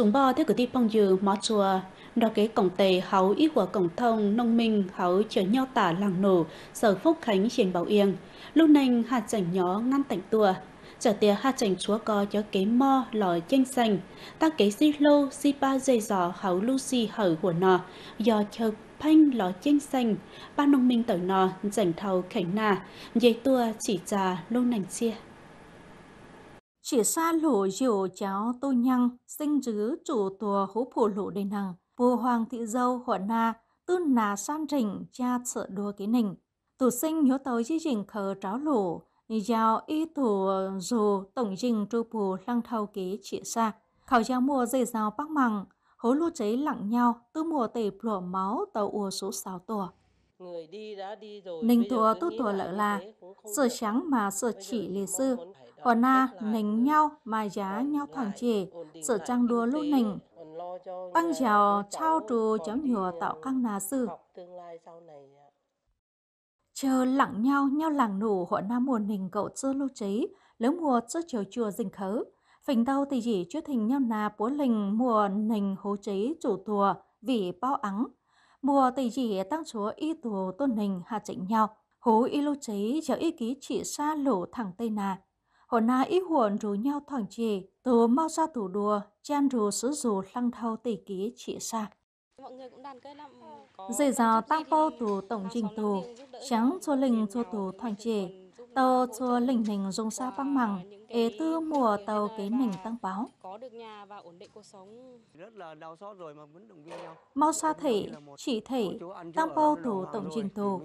chúng bò theo cử tí phong dư mó chùa đó kế cổng tề hấu ít của cổng thông nông minh hấu chở nho tả làng nổ sở phúc khánh trên bảo yên lúc nành hạt chảnh nhỏ ngăn tạnh tùa trở tiền hạt chảnh chúa co cho kế mo lò chanh xanh ta kế si lô si ba dây giò hấu lu si hở của nò do chờ phanh lò chanh xanh ba nông minh tở nò chảnh thầu khánh nà dây tua chỉ trà lô nành chia chỉ xa lộ diều cháu tô nhăng sinh rứ chủ tùa hố phổ lộ đầy năng vô hoàng thị dâu họ na tư nà san trình cha sợ đua ký nình tù sinh nhớ tới chi trình khờ tráo lộ giao y tù dù tổng trình trụ phù lăng thao ký chỉ xa khảo giáo mùa dây rào bắc mằng hố lô cháy lặng nhau tư mùa tể lụa máu tàu ùa số sáu tùa Người đi đã đi rồi. Ninh tùa tu tùa lợ là, sợ trắng mà sợ chỉ lì sư, ở na nành nhau mà giá nhau thẳng chỉ sở trang đua lúc nình tăng giàu trao trù chấm nhùa tạo căng nà sư chờ lặng nhau nhau làng nủ họ nam mùa nình cậu chưa lưu trí lớn mùa chưa chiều chùa dình khớ phình đâu thì chỉ trước hình nhau nà bố lình mùa nình hố trí chủ tùa vì bao ắng mùa tỷ chỉ tăng chúa y tù tôn nình hà chỉnh nhau hố y lưu trí chờ y ký chỉ xa lỗ thẳng tây nà hồ na ý huồn rủ nhau thoảng chỉ từ mau ra thủ đùa chan rủ sứ rủ lăng thâu tỷ ký chỉ xa mọi dì dào tăng po tù tổng trình tù trắng cho linh cho tù thoảng chỉ tàu chùa lỉnh nình dùng xa băng mẳng, ế tư mùa tàu kế mình tăng báo. Có được nhà và ổn định cuộc sống. rất là đau xót rồi mà nhau. Mau xa thể, chỉ thể, tăng bao thủ tổng trình tù,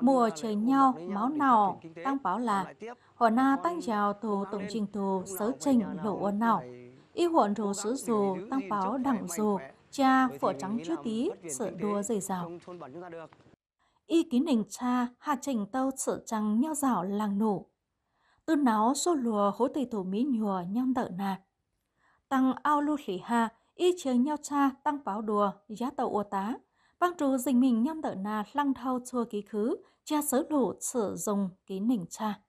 mùa trời nhau, máu nào, tăng báo là, hỏa na tăng giàu thủ tổng trình tù, sớ trình lộ ôn nào, y huộn rù sứ dù, tăng báo đẳng dù, cha phở trắng chưa tí, sợ đua dày dào y ký nình cha hà trình tâu sợ trăng nhau dạo làng nụ Tư náo xô lùa hố tỷ thổ mỹ nhùa nhau tợ nà. Tăng ao lưu khỉ hà, y trường nhau cha tăng báo đùa, giá tàu ô tá. Băng trù dình mình nhau tợ nà lăng thâu chua ký khứ, cha sớ đủ sợ dùng ký nình cha.